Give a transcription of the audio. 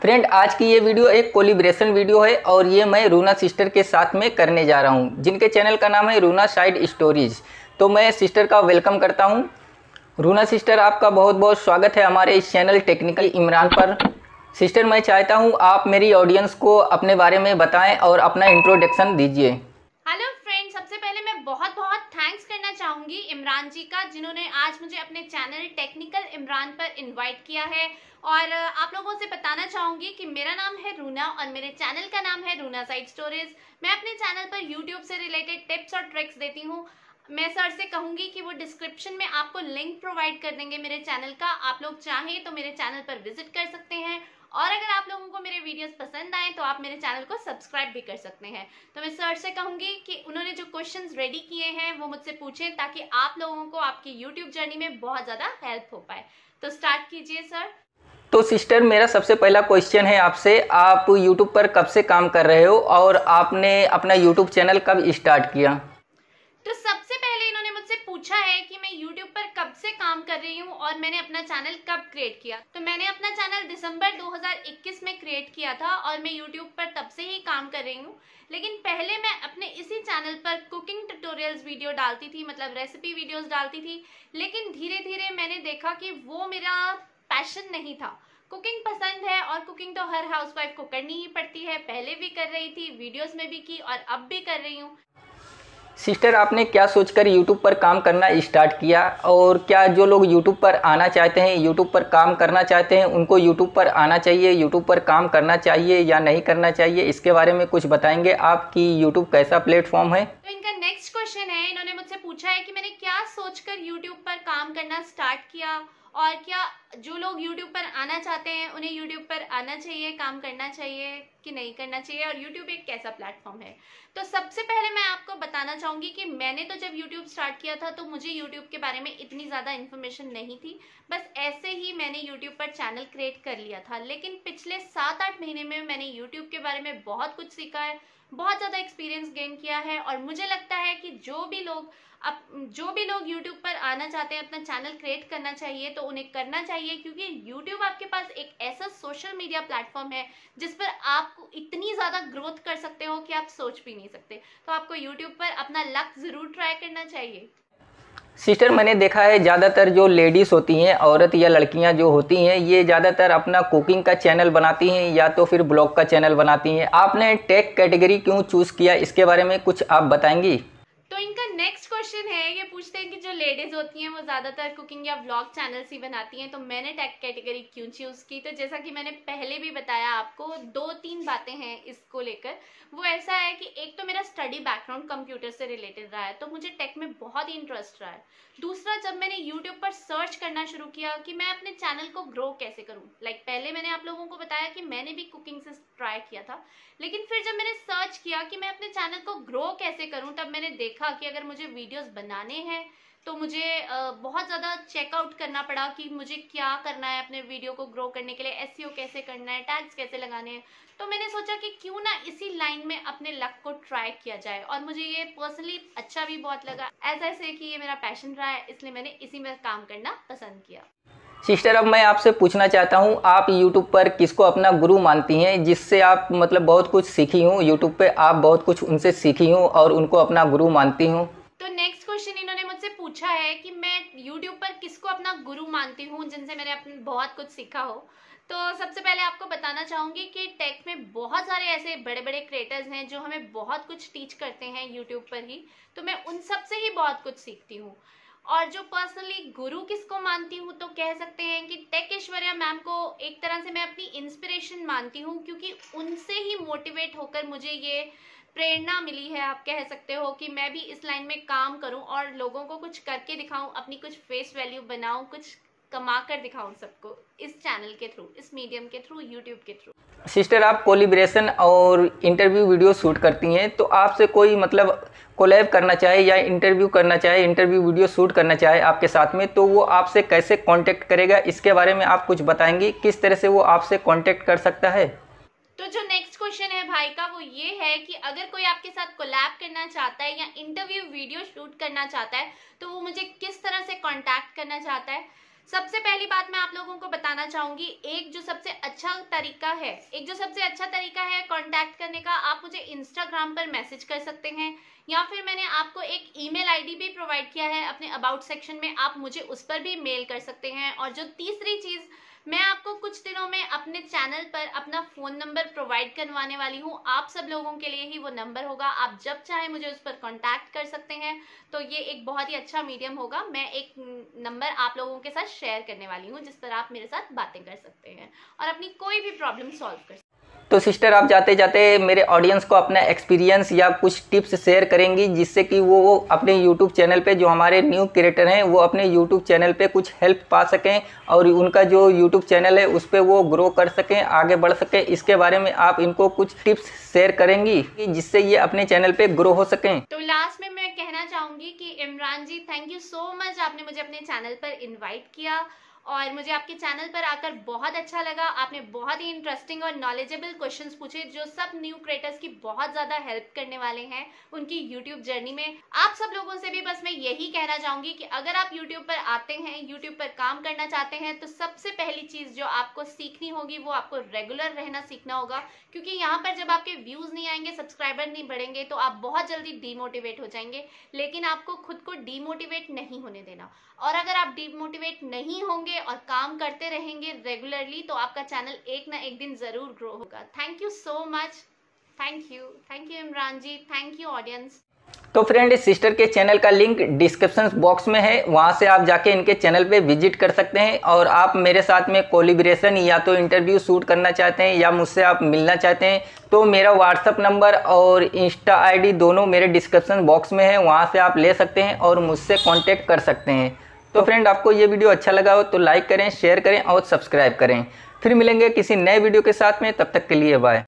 friend आज की ये वीडियो एक कोलिब्रेशन वीडियो है और ये मैं रूना सिस्टर के साथ में करने जा रहा हूँ जिनके चैनल का नाम है रूना साइड स्टोरीज तो मैं सिस्टर का वेलकम करता हूँ रूना सिस्टर आपका बहुत बहुत स्वागत है हमारे इस चैनल टेक्निकल इमरान पर सिस्टर मैं चाहता हूँ आप मेरी ऑडियंस को अपने बारे में बताएँ और अपना इंट्रोडक्शन दीजिए थैंक्स करना चाहूंगी इमरान जी का जिन्होंने आज मुझे अपने चैनल टेक्निकल इमरान पर इनवाइट किया है और आप लोगों से बताना चाहूंगी कि मेरा नाम है रूना और मेरे चैनल का नाम है रूना साइड स्टोरीज मैं अपने चैनल पर यूट्यूब से रिलेटेड टिप्स और ट्रिक्स देती हूँ मैं सर से कहूंगी कि वो डिस्क्रिप्शन में आपको लिंक प्रोवाइड कर देंगे मेरे चैनल का आप लोग चाहें तो मेरे चैनल पर विजिट कर सकते हैं और अगर आप लोगों को मेरे वीडियोस पसंद आए तो आप मेरे चैनल को सब्सक्राइब भी कर सकते हैं तो मैं सर से कहूंगी कि उन्होंने जो क्वेश्चन रेडी किए हैं वो मुझसे पूछें ताकि आप लोगों को आपकी यूट्यूब जर्नी में बहुत ज़्यादा हेल्प हो पाए तो स्टार्ट कीजिए सर तो सिस्टर मेरा सबसे पहला क्वेश्चन है आपसे आप यूट्यूब पर कब से काम कर रहे हो और आपने अपना यूट्यूब चैनल कब स्टार्ट किया से काम कर रही हूँ और मैंने अपना चैनल कब क्रिएट किया तो मैंने अपना चैनल दिसंबर 2021 में क्रिएट किया था और मैं यूट्यूब पर तब से ही काम कर रही हूँ लेकिन पहले मैं अपने इसी चैनल पर कुकिंग ट्यूटोरियल्स वीडियो डालती थी मतलब रेसिपी वीडियोज़ डालती थी लेकिन धीरे धीरे मैंने देखा कि वो मेरा पैशन नहीं था कुकिंग पसंद है और कुकिंग तो हर हाउसवाइफ को करनी ही पड़ती है पहले भी कर रही थी वीडियोस में भी की और अब भी कर रही हूँ सिस्टर आपने क्या सोचकर यूट्यूब पर काम करना स्टार्ट किया और क्या जो लोग यूट्यूब पर आना चाहते हैं यूट्यूब पर काम करना चाहते हैं उनको यूट्यूब पर आना चाहिए यूट्यूब पर काम करना चाहिए या नहीं करना चाहिए इसके बारे में कुछ बताएंगे आपकी यूट्यूब कैसा प्लेटफॉर्म है तो इनका नेक्स्ट क्वेश्चन है इन्होंने मुझसे पूछा है कि मैंने क्या सोचकर यूट्यूब पर काम करना स्टार्ट किया और क्या जो लोग यूट्यूब पर आना चाहते हैं उन्हें यूट्यूब पर आना चाहिए काम करना चाहिए कि नहीं करना चाहिए और यूट्यूब एक कैसा प्लेटफॉर्म है तो सबसे पहले मैं आपको बताना चाहूँगी कि मैंने तो जब यूट्यूब स्टार्ट किया था तो मुझे यूट्यूब के बारे में इतनी ज़्यादा इन्फॉर्मेशन नहीं थी बस ऐसे ही मैंने यूट्यूब पर चैनल क्रिएट कर लिया था लेकिन पिछले सात आठ महीने में मैंने यूट्यूब के बारे में बहुत कुछ सीखा है बहुत ज़्यादा एक्सपीरियंस गेन किया है और मुझे लगता है कि जो भी लोग अब जो भी लोग यूट्यूब पर आना चाहते हैं अपना चैनल क्रिएट करना चाहिए तो उन्हें करना चाहिए क्योंकि यूट्यूब आपके पास एक ऐसा सोशल मीडिया प्लेटफॉर्म है जिस पर आप इतनी ज़्यादा ग्रोथ कर सकते हो कि आप सोच भी नहीं सकते तो आपको यूट्यूब पर अपना लक ज़रूर ट्राई करना चाहिए सिस्टर मैंने देखा है ज़्यादातर जो लेडीज़ होती हैं औरत या लड़कियां जो होती हैं ये ज़्यादातर अपना कुकिंग का चैनल बनाती हैं या तो फिर ब्लॉग का चैनल बनाती हैं आपने टेक कैटेगरी क्यों चूज़ किया इसके बारे में कुछ आप बताएंगी तो इनका नेक्स्ट क्वेश्चन है ये पूछते हैं कि जो लेडीज़ होती हैं वो ज़्यादातर कुकिंग या ब्लॉग चैनल्स ही बनाती हैं तो मैंने टेक कैटेगरी क्यों चूज़ की तो जैसा कि मैंने पहले भी बताया आपको दो तीन बातें हैं इसको लेकर वो ऐसा है कि एक तो स्टडी बैकग्राउंड कंप्यूटर से रिलेटेड रहा है तो मुझे टेक में बहुत ही इंटरेस्ट रहा है दूसरा जब मैंने यूट्यूब पर सर्च करना शुरू किया कि मैं अपने चैनल को ग्रो कैसे करूँ लाइक like, पहले मैंने आप लोगों को बताया कि मैंने भी कुकिंग से ट्राई किया था लेकिन फिर जब मैंने सर्च किया कि मैं अपने चैनल को ग्रो कैसे करूँ तब मैंने देखा कि अगर मुझे वीडियोज़ बनाने हैं तो मुझे बहुत ज़्यादा चेकआउट करना पड़ा कि मुझे क्या करना है अपने वीडियो को ग्रो करने के लिए एस e कैसे करना है टैग्स कैसे लगाने हैं तो मैंने सोचा कि क्यों ना इसी लाइन में अपने लक को ट्राई किया जाए और मुझे ये पर्सनली अच्छा भी बहुत लगा ऐसा ऐसे कि ये मेरा पैशन रहा है इसलिए मैंने इसी में काम करना पसंद किया सिस्टर अब मैं आपसे पूछना चाहता हूँ आप YouTube पर किसको अपना गुरु मानती हैं जिससे आप मतलब बहुत कुछ सीखी हूँ YouTube पे आप बहुत कुछ उनसे सीखी हूँ और उनको अपना गुरु मानती हूँ तो नेक्स्ट पूछा है कि मैं YouTube पर किसको अपना गुरु मानती हूँ जिनसे मैंने अपने बहुत कुछ सीखा हो तो सबसे पहले आपको बताना चाहूँगी कि टेक में बहुत सारे ऐसे बड़े बड़े क्रिएटर्स हैं जो हमें बहुत कुछ टीच करते हैं यूट्यूब पर ही तो मैं उन सब से ही बहुत कुछ सीखती हूँ और जो पर्सनली गुरु किसको मानती हूँ तो कह सकते हैं कि टेक ऐश्वर्या मैम को एक तरह से मैं अपनी इंस्पिरेशन मानती हूँ क्योंकि उनसे ही मोटिवेट होकर मुझे ये प्रेरणा मिली है आप कह सकते हो कि मैं भी इस लाइन में काम करूं और लोगों को कुछ करके दिखाऊं अपनी कुछ फेस वैल्यू बनाऊं कुछ कमा कर दिखाऊं सबको इस चैनल के थ्रू इस मीडियम के थ्रू यूट्यूब के थ्रू सिस्टर आप कोलिब्रेशन और इंटरव्यू वीडियो शूट करती हैं तो आपसे कोई मतलब कोलैब करना चाहे या इंटरव्यू करना चाहे इंटरव्यू वीडियो शूट करना चाहे आपके साथ में तो वो आपसे कैसे कांटेक्ट करेगा इसके बारे में आप कुछ बताएंगी किस तरह से वो आपसे कांटेक्ट कर सकता है क्वेश्चन है भाई का वो ये है कि अगर कोई आपके साथ कोलैब करना चाहता है या इंटरव्यू वीडियो शूट करना चाहता है तो वो मुझे किस तरह से कॉन्टैक्ट करना चाहता है सबसे पहली बात मैं आप लोगों को बताना चाहूंगी एक जो सबसे अच्छा तरीका है एक जो सबसे अच्छा तरीका है कांटेक्ट करने का आप मुझे इंस्टाग्राम पर मैसेज कर सकते हैं या फिर मैंने आपको एक ईमेल आईडी भी प्रोवाइड किया है अपने अबाउट सेक्शन में आप मुझे उस पर भी मेल कर सकते हैं और जो तीसरी चीज़ मैं आपको कुछ दिनों में अपने चैनल पर अपना फोन नंबर प्रोवाइड करवाने वाली हूँ आप सब लोगों के लिए ही वो नंबर होगा आप जब चाहे मुझे उस पर कॉन्टैक्ट कर सकते हैं तो ये एक बहुत ही अच्छा मीडियम होगा मैं एक नंबर आप लोगों के साथ शेयर करने वाली हूँ जिस पर आप मेरे साथ बातें कर सकते हैं और अपनी कोई भी प्रॉब्लम सॉल्व कर तो सिस्टर आप जाते जाते मेरे ऑडियंस को अपना एक्सपीरियंस या कुछ टिप्स शेयर करेंगी जिससे कि वो अपने यूट्यूब चैनल पे जो हमारे न्यू क्रिएटर हैं वो अपने यूट्यूब चैनल पे कुछ हेल्प पा सकें और उनका जो यूट्यूब चैनल है उस पर वो ग्रो कर सकें आगे बढ़ सकें इसके बारे में आप इनको कुछ टिप्स शेयर करेंगी जिससे ये अपने चैनल पर ग्रो हो सकें तो लास्ट में मैं कहना चाहूँगी कि Imran ji thank you so much आपने मुझे अपने चैनल पर इन्वाइट किया और मुझे आपके चैनल पर आकर बहुत अच्छा लगा आपने बहुत ही इंटरेस्टिंग और नॉलेजेबल क्वेश्चंस पूछे जो सब न्यू क्रिएटर्स की बहुत ज़्यादा हेल्प करने वाले हैं उनकी यूट्यूब जर्नी में आप सब लोगों से भी बस मैं यही कहना चाहूंगी कि अगर आप यूट्यूब पर आते हैं यूट्यूब पर काम करना चाहते हैं तो सबसे पहली चीज़ जो आपको सीखनी होगी वो आपको रेगुलर रहना सीखना होगा क्योंकि यहाँ पर जब आपके व्यूज़ नहीं आएंगे सब्सक्राइबर नहीं बढ़ेंगे तो आप बहुत जल्दी डीमोटिवेट हो जाएंगे लेकिन आपको खुद को डीमोटिवेट नहीं होने देना और अगर आप डीमोटिवेट नहीं होंगे रहेंगे और काम करते रहेंगे रेगुलरली तो आपका चैनल एक ना एक दिन ज़रूर ग्रो होगा thank you so much thank you thank you Imran ji thank you audience तो फ्रेंड इस सिस्टर के चैनल का लिंक डिस्क्रिप्शन बॉक्स में है वहाँ से आप जाके इनके चैनल पे विजिट कर सकते हैं और आप मेरे साथ में कोलिब्रेशन या तो इंटरव्यू शूट करना चाहते हैं या मुझसे आप मिलना चाहते हैं तो मेरा व्हाट्सअप नंबर और इंस्टा आईडी दोनों मेरे डिस्क्रिप्शन बॉक्स में है वहाँ से आप ले सकते हैं और मुझसे कॉन्टेक्ट कर सकते हैं तो फ्रेंड आपको ये वीडियो अच्छा लगा हो तो लाइक करें शेयर करें और सब्सक्राइब करें फिर मिलेंगे किसी नए वीडियो के साथ में तब तक के लिए बाय